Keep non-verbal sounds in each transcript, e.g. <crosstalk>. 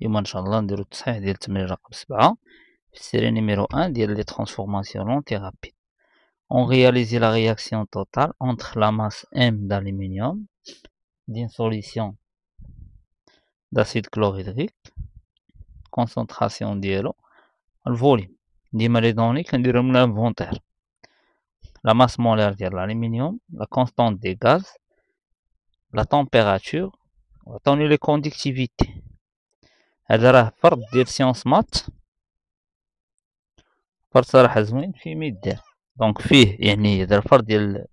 C'est ان شاء الله نديرو التصحيح ديال التمرين رقم سبعة في السيري نيميرو ديال la réaction totale entre la masse M d'aluminium d'une solution d'acide chlorhydrique concentration le volume, ديما لي دوني كنديرهم l'inventaire la masse molaire de l'aluminium la constante des gaz la température on les conductivité, هذا راه فرض ديال سيونس مات فرض صراحة زوين في ميد دونك فيه يعني هذا الفرض ديال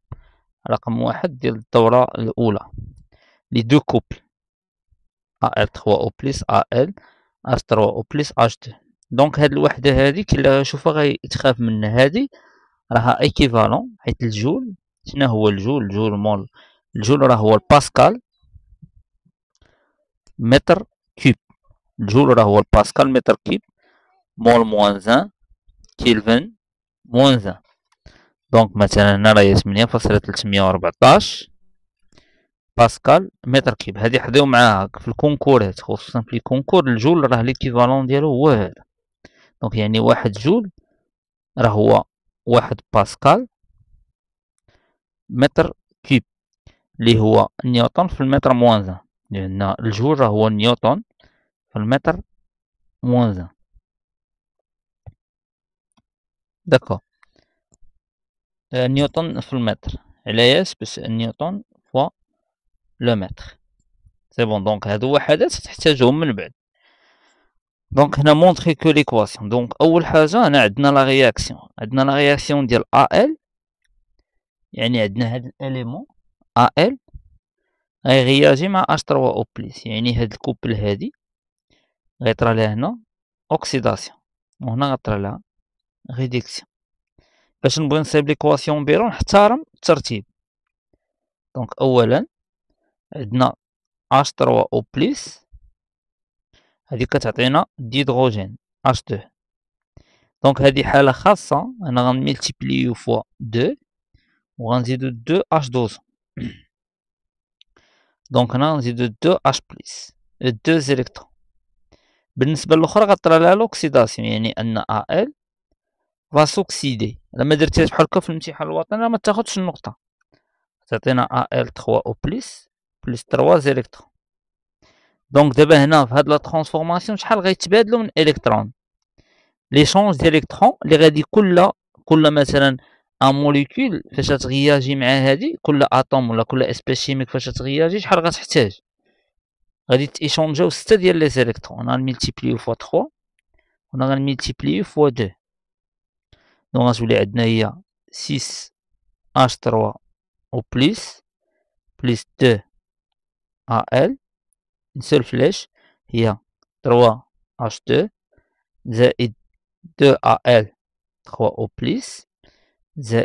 رقم واحد ديال الدورة الأولى لي دو كوبل ال 3 او بليس ال اش 3 او بليس اش 2 دونك هاد الوحدة هادي كي غنشوفها غيتخاف منها هادي راها ايكيفالون حيت الجول شنا هو الجول الجول مول الجول راه هو الباسكال متر كوب الجول راه هو الباسكال متر كيب مول موان زان كيلفن موان زان دونك مثلا هنا راهي تمنية فاصلة تلتمية باسكال متر كيب هادي حضيو معاها في الكونكورات خصوصا في الكونكور الجول راه ليكيفالون ديالو هو هذا دونك يعني واحد جول راه هو واحد باسكال متر كيب اللي هو نيوتن في المتر موان زان لان الجول راه هو نيوتن Euh, في المتر موزة D'accord. نيوتن في المتر علاش بس نيوتن فوا لو متر سي بون دونك هادو وحدات تحتاجهم من بعد دونك هنا مونطري كو ليكواسيون دونك اول حاجه هنا عندنا لا رياكسيون عندنا لا رياكسيون ديال ا ال يعني عندنا هاد الاليمون ا ال غيغياجي مع اش 3 او بليس يعني هاد الكوبل هادي غيطرا لها هنا اوكسيداسيون وهنا غطرا لها ريديكسيون باش نبغي نصايب ليكواسيون بيرون نحترم الترتيب دونك اولا عندنا اش 3 او بليس هذه كتعطينا ديدروجين اش 2 دونك هذه حاله خاصه انا غنملتيبليو فوا 2 وغنزيدو 2 اش 12 دونك هنا نزيدو 2 اش بليس 2 الكترون بالنسبه للاخرى غطرى لها لوكسيداسيون يعني ان ا ال فاسوكسيدي الا ما بحال هكا في الامتحان الوطني راه ما تاخذش النقطه تعطينا ا ال 3 او بليس بليس 3 الكترون دونك دابا هنا في هاد لا ترانسفورماسيون شحال غيتبادلوا من الكترون لي شونج ديال الكترون اللي غادي كل كل مثلا ان موليكول فاش تغياجي مع هادي كل اتوم ولا كل اسبيس كيميك فاش تغياجي شحال غتحتاج On va échanger les électrons. On va multiplier par 3. On va multiplier par 2. Donc, on y a 6 H3O plus 2 AL. Une seule flèche. Il y a 3 H2. 2 AL 3O plus. 2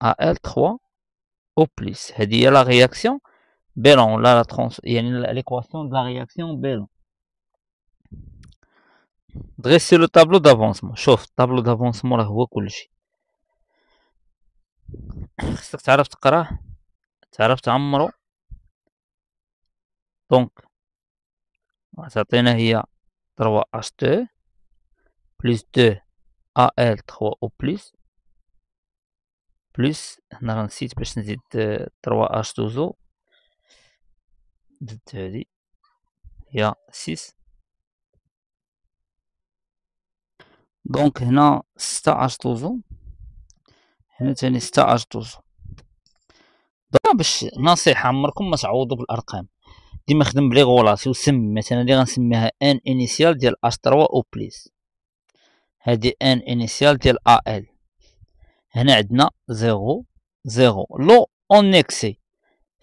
AL 3O plus. C'est-à-dire la réaction Bellon, là, la trans, il y a l'équation de la réaction Bellon. Dressez le tableau d'avancement. Chauffe, tableau d'avancement, là, vous voyez, Koulchi. Donc, ça tient à dire 3H2 plus 2AL3 o plus plus 3 h 2 o ضد هذه هي سيس دونك هنا ستة طوزو هنا تاني ستة طوزو دابا باش نصيحة عمركم ما تعوضوا بالارقام ديما خدم بلي غولاسيو سمي مثلا اللي غنسميها ان انيسيال ديال اش 3 او بليس هادي ان انيسيال ديال ا ال هنا عندنا زيرو زيرو لو اون اكسي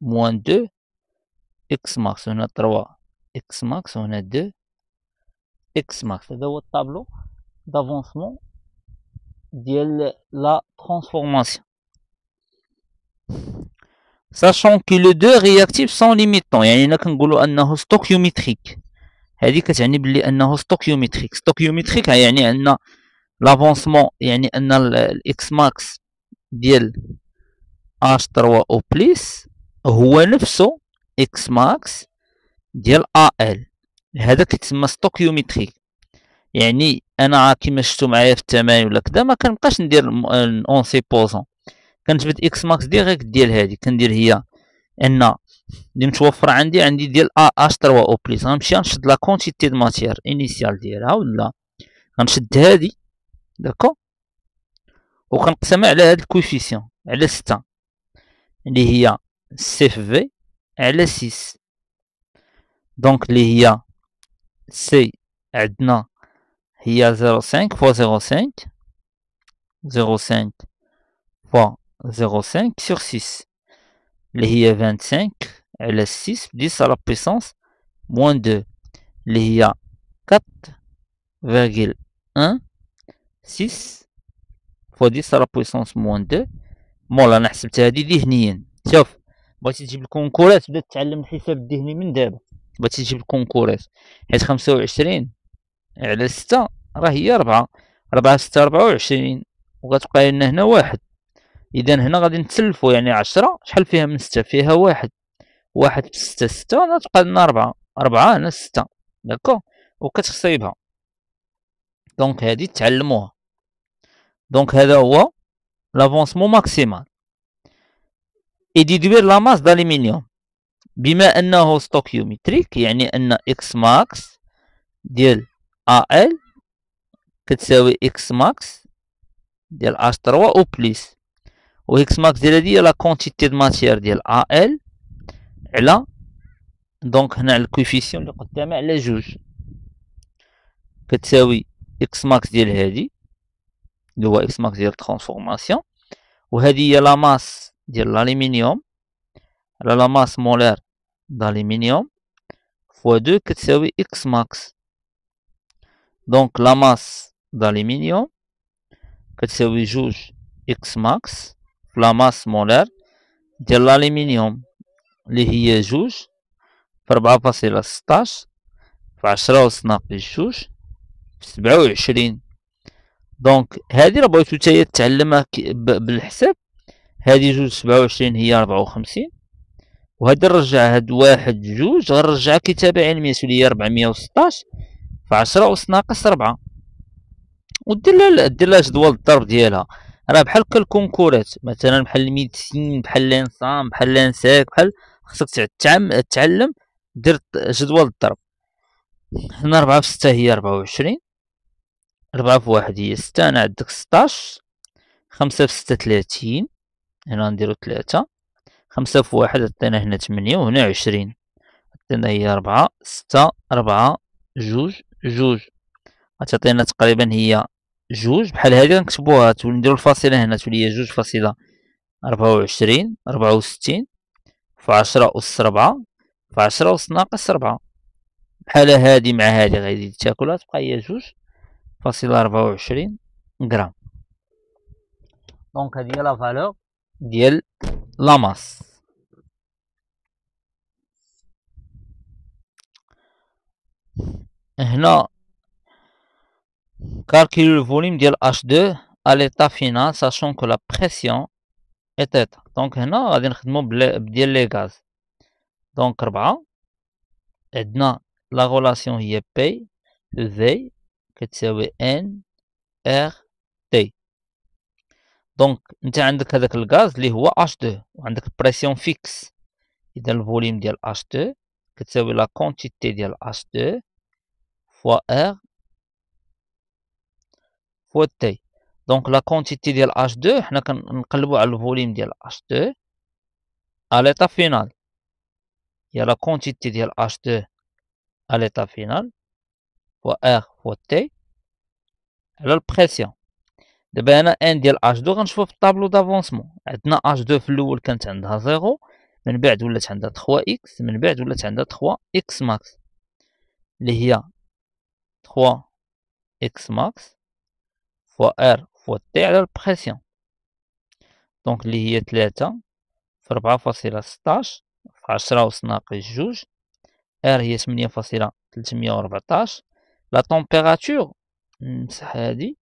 moins 2, x max on a 3, x max on a 2, x max. c'est le tableau d'avancement de la transformation. Sachant que le 2 réactifs sont limitants il y كنقولوا un stoichiométrique. هذه كتعني بلي انه stoichiométrique. يعني ان l'avancement يعني ان الاكس ماكس de h3 او بليس هو نفسه اكس ماكس ديال ا ال هذا كيتسمى ستوكيومتريك يعني انا كيما شفتوا معايا في التمارين ولا كدا ما كنبقاش ندير سي بوزون كنجبد اكس ماكس ديريكت ديال هادي كندير هي ان اللي متوفر عندي عندي ديال ا اش 3 او بليس غنمشي غنشد لا كونتيتي د ماتير انيسيال ديالها ولا غنشد هادي داكو وكنقسمها على هاد الكوفيسيون على ستة اللي هي CFV, elle est 6. Donc, les Adna, c'est عندنا هي 0.5 fois 0.5 0.5 fois 0.5 sur 6 اللي 25 25 est 6 10 à la puissance moins 2 اللي 4. 4,1 6 fois 10 à la puissance moins 2 مول انا حسبتها هذه شوف بغيتي تجيب الكونكورات بدا تتعلم الحساب الذهني من دابا بغيتي تجيب الكونكورات حيت خمسة وعشرين على ستة راه هي ربعة ربعة ستة ربعة وعشرين وغتبقى لنا هنا واحد اذا هنا غادي نتسلفو يعني عشرة شحال فيها من ستة فيها واحد واحد في ستة ستة هنا لنا ربعة ربعة هنا ستة داكو وكتخصيبها دونك هادي تعلموها دونك هذا هو لافونسمون ماكسيمال إيه، ديدوير لا ماس d'aluminium بما انه ستوكيومتريك يعني ان اكس ماكس ديال ال كتساوي اكس ماكس ديال اش 3 او بليس و اكس ماكس ديال هادي هي لا كونتيتي د ماتيير ديال ال على دونك هنا على الكويفيسيون اللي قدامها على جوج كتساوي اكس ماكس ديال هادي اللي هو اكس ماكس ديال الترانسفورماسيون وهذه هي لا ماس ديال الالومنيوم على لا ماس مولار دالومنيوم فوا 2 كتساوي اكس ماكس دونك لا ماس d'aluminium كتساوي جوج اكس ماكس في لا ماس مولار ديال الالومنيوم اللي هي جوج في ربعة فاصلة ستاش في عشرة ناقص جوج في سبعة وعشرين دونك هادي راه بغيتو نتايا تعلمها بالحساب هذه جوج سبعة وعشرين هي ربعة وخمسين وهاد نرجع هاد واحد جوج غنرجعها كتابة علمية سولية ربعمية وستاش فعشرة أس ناقص ربعة ودير دير جدول الضرب ديالها راه بحال هكا الكونكورات مثلا بحال الميدسين بحال لانسان بحال لانساك بحال خصك تعم تعلم دير جدول الضرب هنا ربعة في ستة هي ربعة وعشرين ربعة في واحد هي ستة أنا عندك ستاش خمسة في ستة تلاتين هنا نديرو ثلاثة خمسة في واحد عطينا هنا تمنية وهنا عشرين عطينا هي ربعة ستة ربعة جوج جوج غتعطينا تقريبا هي جوج بحال هادي غنكتبوها تولي نديرو الفاصلة هنا تولي هي جوج فاصلة ربعة وعشرين ربعة وستين في عشرة أس ربعة في عشرة أس ناقص ربعة بحال هادي مع هادي غادي تاكلها تبقى هي جوج فاصلة ربعة وعشرين غرام دونك هادي هي لافالوغ la masse. Et là, calculer le volume de H2 à l'état final, sachant que la pression est Donc, maintenant on va dire que le gaz. Donc, on la relation est P, V, que c'est N, R, donc, nous avons vu gaz, qui gaz est H2, ou que une pression fixe a le volume de H2, que c'est la quantité de H2 fois R fois T. Donc, la quantité de H2, nous avons vu le volume de H2 à l'état final. Il y a la quantité de H2 à l'état final, fois R fois T, et la pression. دابا انا ان ديال اش دو غنشوفها في الطابلو دافونسمون عندنا اش دو في الاول كانت عندها زيرو من بعد ولات عندها 3 اكس من بعد ولات عندها 3 اكس ماكس اللي هي 3 اكس ماكس فوا ار فوا تي على البريسيون دونك اللي هي 3 في 4.16 في 10 أس ناقص جوج ار هي 8.314 لا طومبيراتور نمسح هادي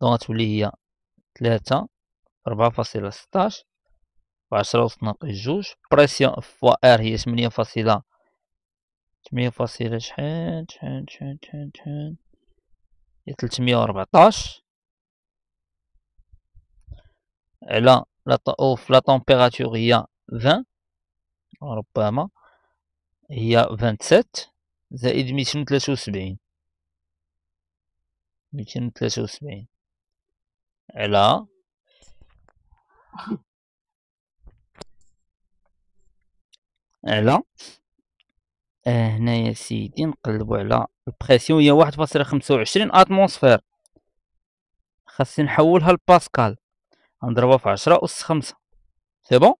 دونك غتولي هي تلاتة ربعة فاصلة ستاش وعشرة ناقص جوج بريسيون فوا ار هي ثمانية فاصلة ثمانية فاصلة شحال شحال شحال شحال شحال هي تلتمية وربعطاش على لا اوف لا طومبيراتور هي فان ربما هي فانتسات زائد ميتين وتلاتة وسبعين ميتين وتلاتة وسبعين على على هنا يا سيدي نقلبو على البريسيون هي واحد فاصلة خمسة وعشرين اتموسفير خاصني نحولها لباسكال نضربها في عشرة أس خمسة سي بون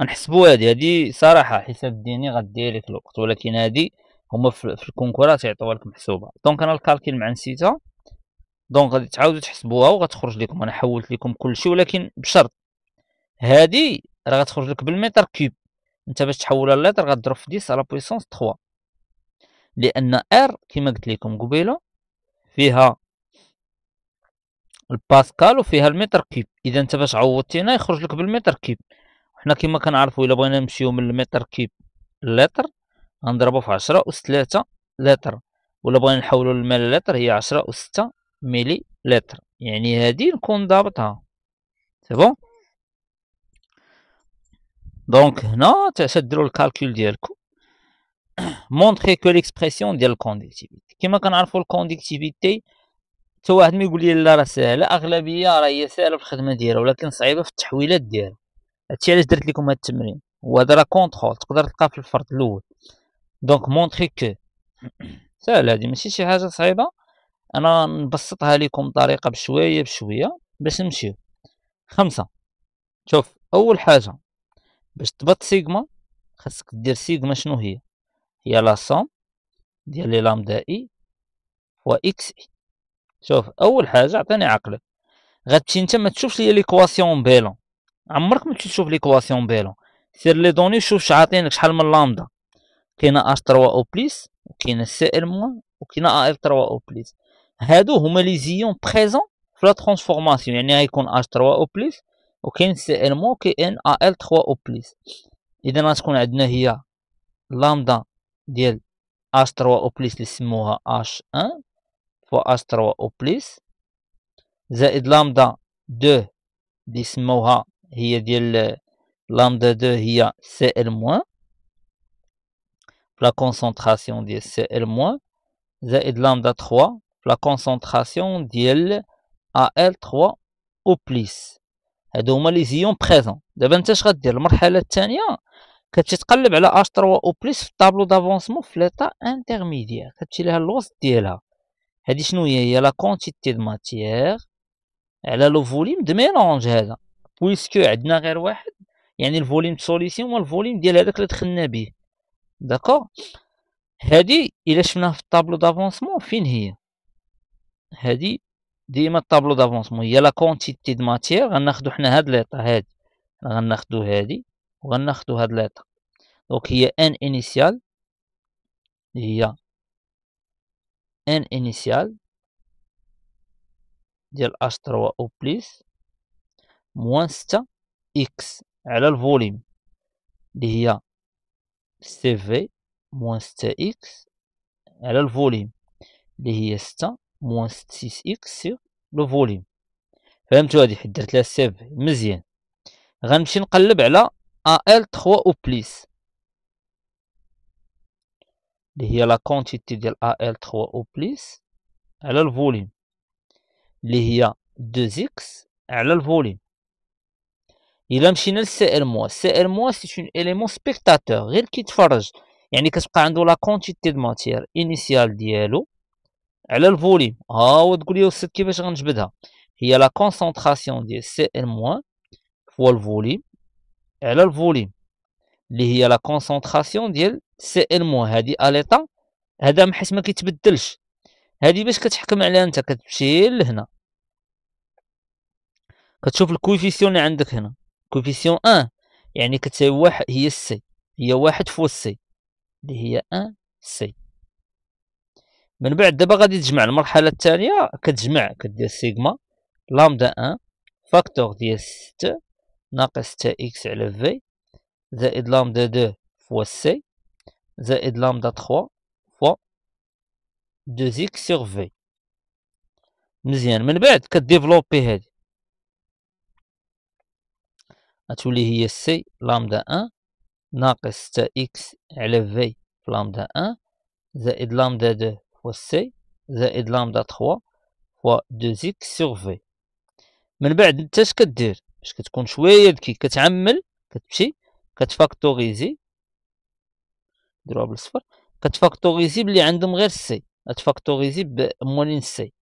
غنحسبو هادي هادي صراحة حساب ديني غدير لك الوقت ولكن هادي هما في الكونكورات يعطيوها لك محسوبة دونك انا الكالكيل مع نسيتها دونك غادي تعاودوا تحسبوها وغتخرج لكم انا حولت لكم كلشي ولكن بشرط هادي راه غتخرج لك بالمتر كوب انت باش تحولها للتر غضرب في 10 على بويسونس 3 لان ار كما قلت لكم قبيله فيها الباسكال وفيها المتر كيب اذا انت باش عوضتينا يخرج لك بالمتر كيب حنا كما كنعرفوا الا بغينا نمشيو من المتر كيب لتر غنضربوا في 10 اس 3 لتر ولا بغينا نحولوا للملي لتر هي 10 اس 6 ميلي لتر يعني هادي نكون ضابطها سي بون دونك هنا تعتدلوا الكالكول ديالكم مونطري كو ليكسبرسيون ديال الكونديكتيفيتي كما كنعرفوا الكونديكتيفيتي حتى واحد ما يقول لي لا راه ساهله اغلبيه راه هي ساهله في الخدمه ديالها ولكن صعيبه في التحويلات ديالها هادشي علاش درت لكم هاد التمرين وهذا راه كونترول تقدر تلقاه في الفرد الاول دونك مونطري كو ساهله هادي ماشي شي حاجه صعيبه انا نبسطها لكم بطريقه بشويه بشويه باش نمشيو خمسة شوف اول حاجه باش تبط سيغما خاصك دير سيغما شنو هي هي لا سوم ديال لي لامدا اي فوا اكس اي شوف اول حاجه عطيني عقلك غتمشي نتا ما تشوفش ليا ليكواسيون بيلون عمرك ما تشوف ليكواسيون بيلون سير لي دوني شوف شعاطينك شحال من لامدا كاينه اش 3 او بليس وكاينه سي ال موان وكاينه ا اف 3 او بليس Et donc, les ions présents pour la transformation. Il y a un H3O ⁇ un CL- ou un AL3O ⁇ Il y a un Lambda de H3O ⁇ le simula H1, pour H3O ⁇ Il y 2 un Lambda de CL-. La concentration de CL-. Il y a un Lambda 3. في لا كونسونطراسيون ديال AL3 او بليس هادو هما لي زيون بريزون دابا انت اش غدير المرحله الثانيه كتمشي تقلب على اش 3 او بليس في الطابلو دافونسمون في ليطا انترميديير كتمشي لها الوسط ديالها هادي شنو هي هي لا كونتيتي دو ماتيير على لو فوليم دو ميلونج هذا بويسكو عندنا غير واحد يعني الفوليم سوليسيون هو الفوليم ديال هذاك اللي دخلنا به داكور هادي الا شفناها في الطابلو دافونسمون فين هي هادي ديما الطابلو دافونسمون هي لا كونتيتي د ماتيير غناخدو حنا هاد ليطا هادي غناخدو هادي وغناخدو هاد ليطا دونك هي ان انيسيال هي ان انيسيال ديال اش 3 او بليس موان ستة اكس على الفوليم اللي هي سي في موان ستة اكس على الفوليم اللي هي ستة موان سيس إكس سير لو فوليم فهمتو هادي حيت درت لها سيف مزيان غنمشي نقلب على ال تخوا أو بليس اللي هي لا كونتيتي ديال ال تخوا أو بليس على الفوليم اللي هي دو إكس على الفوليم الا مشينا لسي ال موا سي ال موا سي اون اليمون سبيكتاتور غير كيتفرج يعني كتبقى عنده لا كونتيتي دو ماتيير انيسيال ديالو على الفوليوم ها هو تقول لي الست كيفاش غنجبدها هي لا كونسونطراسيون ديال سي ان موان فوا الفوليوم على الفوليوم اللي هي لا كونسونطراسيون ديال سي ان موان هادي اليطا هذا حيت ما كيتبدلش هادي باش كتحكم عليها انت كتمشي لهنا كتشوف الكويفيسيون اللي عندك هنا كويفيسيون 1 يعني كتساوي واحد هي السي هي واحد فوا السي اللي هي ان سي من بعد دابا غادي تجمع المرحلة الثانية كتجمع كدير سيجما لامدا ان فاكتور ديال ستة ناقص تا اكس على في زائد لامدا دو فوا سي زائد لامدا تخوا فوا دو زيك سيغ في مزيان من بعد كتديفلوبي هادي غتولي هي سي لامدا ان ناقص تا اكس على في لامدا ان زائد لامدا دو فوا سي زائد لامدا 3 فوا 2 اكس سيغ في من بعد انت اش كدير باش كتكون شويه ذكي كتعمل كتمشي كتفاكتوريزي ديروها بالصفر كتفاكتوريزي بلي عندهم غير سي غتفاكتوريزي بموالين سي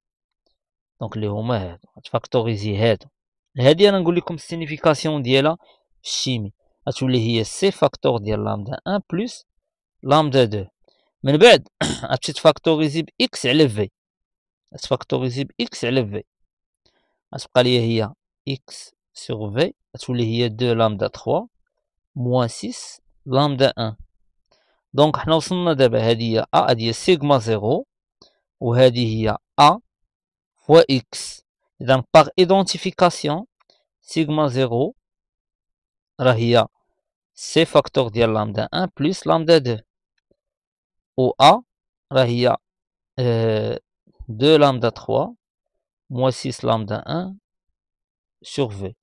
دونك اللي هما هادو غتفاكتوريزي هادو هادي انا نقول لكم السينيفيكاسيون ديالها في الشيمي غتولي هي سي فاكتور ديال لامدا 1 بلس لامدا 2 من بعد غتمشي <clears throat> تفاكتوريزي بإكس على في غتفاكتوريزي بإكس على في غتبقى ليا هي إكس سيغ في غتولي هي دو لامدا تخوا موان سيس لامدا أن دونك حنا وصلنا دابا هادي هي أ هادي هي سيغما زيرو وهادي هي أ فوا إكس إذا باغ إيدونتيفيكاسيون سيغما زيرو راه هي سي فاكتور ديال لامدا أن بلس لامدا دو ا راه هي 2 لامدا 3 moins 6 لامدا 1 سور في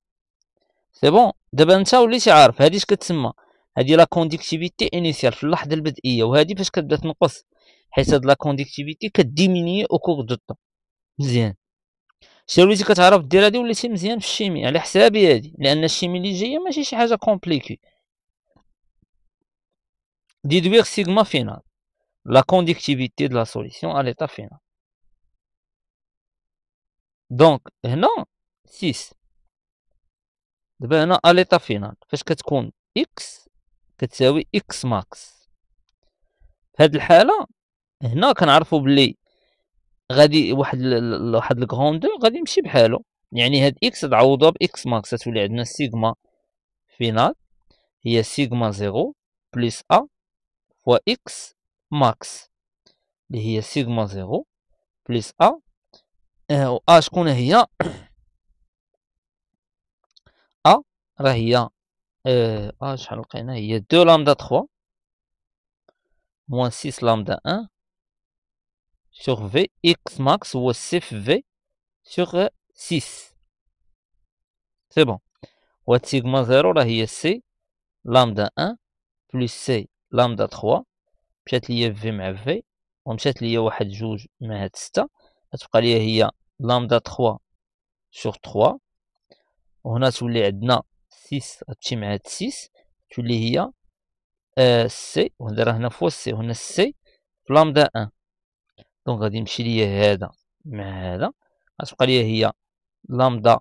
سي بون دابا انت وليتي عارف هادي اش كتسمى هادي لا كونديكتيفيتي انيسيال في اللحظه البدئيه وهادي فاش كتبدا تنقص حيت هاد لا كونديكتيفيتي كديميني او كور دو طون مزيان شتي وليتي كتعرف دير هادي وليتي مزيان في الشيمي على حسابي هادي لان الشيمي اللي جايه ماشي شي حاجه كومبليكي ديدوير سيغما فينال la conductivité de la solution à l'état final. Donc, هنا 6 دابا هنا à l'état final فاش كتكون x كتساوي x max فهاد الحالة هنا كنعرفو بلي غادي واحد ال... واحد الكغوندور غادي يمشي بحالو يعني هاد x تعوضها ب x max تولي عندنا سيغما فينال هي سيغما زيرو بلس a فوا x max y a sigma 0 plus A et A qu'on A A 2 lambda 3 moins 6 lambda 1 sur V X max ou CF V sur 6 c'est bon ou sigma 0 là il y a C lambda 1 plus C lambda 3 مشات ليا في مع في ومشات ليا واحد جوج مع هاد ستة غتبقى ليا هي لامدا تخوا سوغ تخوا وهنا تولي عندنا سيس غتمشي مع هاد سيس تولي هي آه سي ونديرها هنا فوا سي وهنا سي في لامدا ان دونك غادي يمشي ليا هذا مع هذا غتبقى ليا هي لامدا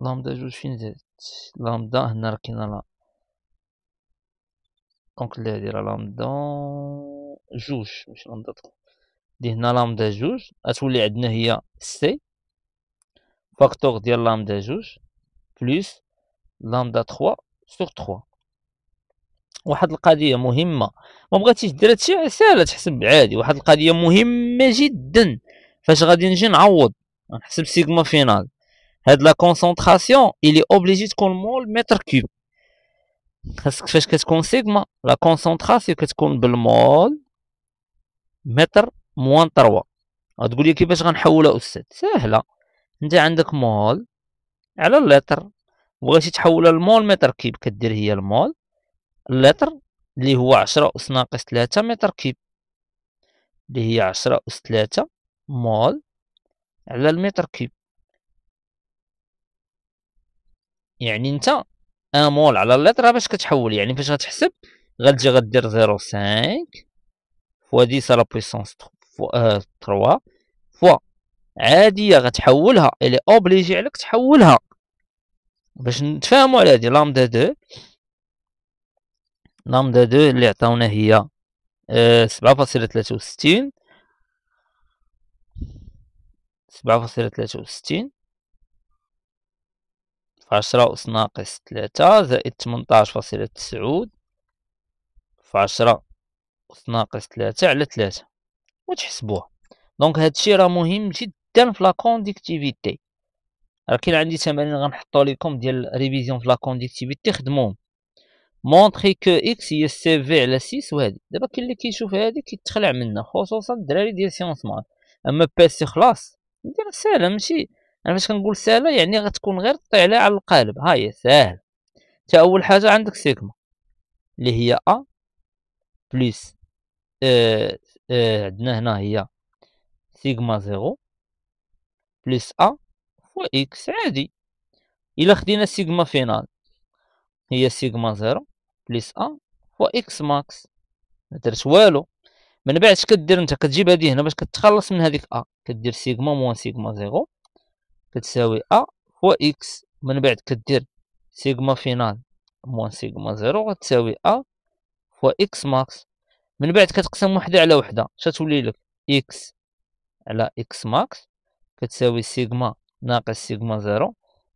لامدا جوج فين زادت لامدا هنا راه كاينه دونك اللي هادي لامدا جوج ماشي لامدا دي هنا لامدا جوج غتولي عندنا هي سي فاكتور ديال لامدا جوج بلس لامدا 3 سور 3 واحد القضيه مهمه ما بغيتيش دير هادشي ساهله تحسب عادي واحد القضيه مهمه جدا فاش غادي نجي نعوض نحسب سيغما فينال هاد لا كونسونطراسيون الي اوبليجي تكون مول متر كوب خاصك فاش كتكون سيغما لا كونسونطراسيون كتكون بالمول متر موان طروة غتقول لي كيفاش غنحولها استاذ ساهله انت عندك مول على اللتر بغيتي تحولها لمول متر كيب كدير هي المول اللتر اللي هو عشرة أس ناقص تلاتة متر كيب اللي هي عشرة أس تلاتة مول على المتر كيب يعني انت 1 مول على اللتر باش كتحول يعني فاش غتحسب غتجي غدير 0.5 فوا 10 على بويسونس 3 آه، فوا عاديه غتحولها الي اوبليجي عليك تحولها باش نتفاهموا على هادي لامدا 2 لامدا 2 اللي عطاونا هي آه، سبعة فاصلة ثلاثة وستين سبعة فاصلة ثلاثة وستين عشرة أس ناقص تلاتة زائد تمنطاش فاصلة تسعود في عشرة أس ناقص تلاتة على تلاتة وتحسبوها دونك هادشي راه مهم جدا في لا كونديكتيفيتي راه كاين عندي تمارين غنحطو ليكم ديال ريفيزيون في لا كونديكتيفيتي خدموهم مونطخي كو اكس هي سي في على سيس وهادي دابا كاين اللي كيشوف هادي كيتخلع منها خصوصا الدراري ديال سيونس مان اما بي سي خلاص ساهله ماشي انا فاش كنقول سهله يعني غتكون غير طيله على القالب ها هي ساهل تا اول حاجه عندك سيغما اللي هي ا بلس اه اه عندنا هنا هي سيغما زيرو بلس ا فوا اكس عادي الا خدينا سيغما فينال هي سيغما زيرو بلس ا فوا اكس ماكس ما درت والو من بعد اش كدير انت كتجيب هذه هنا باش كتخلص من هذيك ا كدير سيغما موان سيغما زيرو كتساوي أ فوا إكس من بعد كدير سيغما فينال موان سيغما زيرو غتساوي أ فوا إكس ماكس من بعد كتقسم وحدة على وحدة شتولي لك إكس على إكس ماكس كتساوي سيغما ناقص سيغما زيرو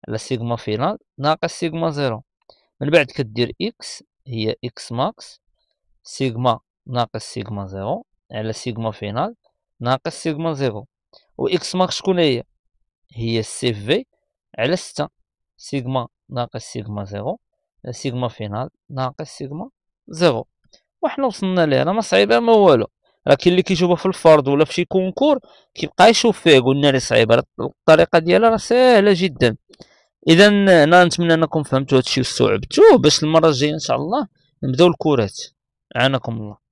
على سيغما فينال ناقص سيغما زيرو من بعد كدير إكس هي إكس ماكس سيغما ناقص سيغما زيرو على سيغما فينال ناقص سيغما زيرو و إكس ماكس شكون هي هي سي في على ستة سيغما ناقص سيغما زيرو سيغما فينال ناقص سيغما زيرو وحنا وصلنا راه ما صعيبه ما والو راه كاين اللي كيشوفها في الفرد ولا في شي كونكور كيبقى يشوف فيه قلنا لي صعيبه الطريقه ديالها راه ساهله جدا اذا انا نتمنى انكم فهمتوا هادشي واستوعبتوه باش المره الجايه ان شاء الله نبداو الكورات عانكم الله